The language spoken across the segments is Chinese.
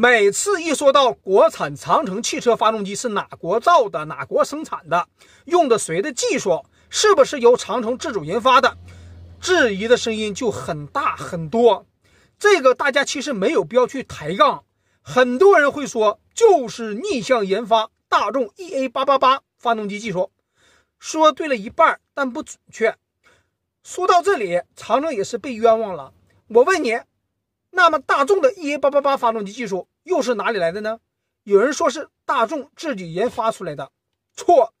每次一说到国产长城汽车发动机是哪国造的、哪国生产的、用的谁的技术，是不是由长城自主研发的，质疑的声音就很大很多。这个大家其实没有必要去抬杠。很多人会说，就是逆向研发大众 EA888 发动机技术，说对了一半，但不准确。说到这里，长城也是被冤枉了。我问你。那么大众的 EA888 发动机技术又是哪里来的呢？有人说是大众自己研发出来的，错。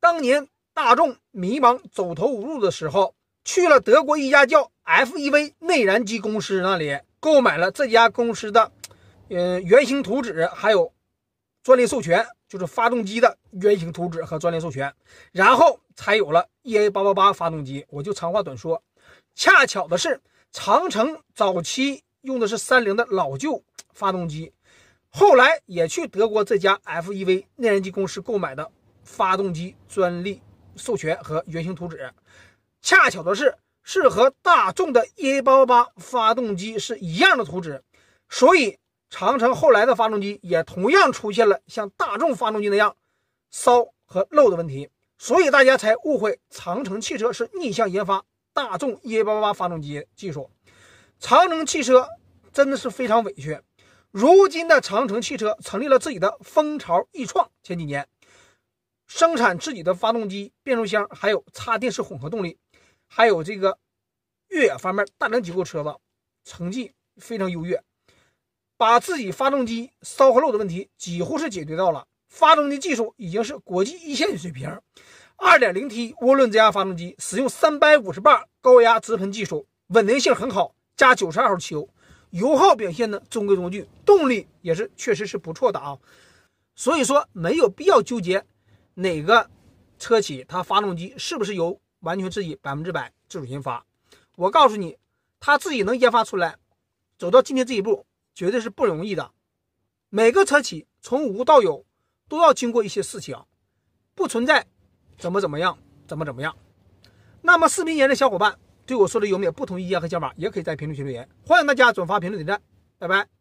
当年大众迷茫走投无路的时候，去了德国一家叫 FEV 内燃机公司那里购买了这家公司的，呃，原型图纸还有专利授权，就是发动机的原型图纸和专利授权，然后才有了 EA888 发动机。我就长话短说，恰巧的是。长城早期用的是三菱的老旧发动机，后来也去德国这家 F.E.V 内燃机公司购买的发动机专利授权和原型图纸。恰巧的是，是和大众的 EA888 发动机是一样的图纸，所以长城后来的发动机也同样出现了像大众发动机那样骚和漏的问题，所以大家才误会长城汽车是逆向研发。大众 EA888 发动机技术，长城汽车真的是非常委屈。如今的长城汽车成立了自己的蜂巢易创，前几年生产自己的发动机、变速箱，还有插电式混合动力，还有这个越野方面，大量结构车子成绩非常优越，把自己发动机烧和漏的问题几乎是解决到了，发动机技术已经是国际一线水平。2.0T 涡轮增压发动机使用3 5 0 b 高压直喷技术，稳定性很好。加92号汽油，油耗表现呢中规中矩，动力也是确实是不错的啊。所以说没有必要纠结哪个车企它发动机是不是由完全自己百分之百自主研发。我告诉你，他自己能研发出来，走到今天这一步绝对是不容易的。每个车企从无到有都要经过一些事情不存在。怎么怎么样，怎么怎么样？那么，视频前的小伙伴对我说的有没有不同意见和想法，也可以在评论区留言。欢迎大家转发、评论、点赞，拜拜。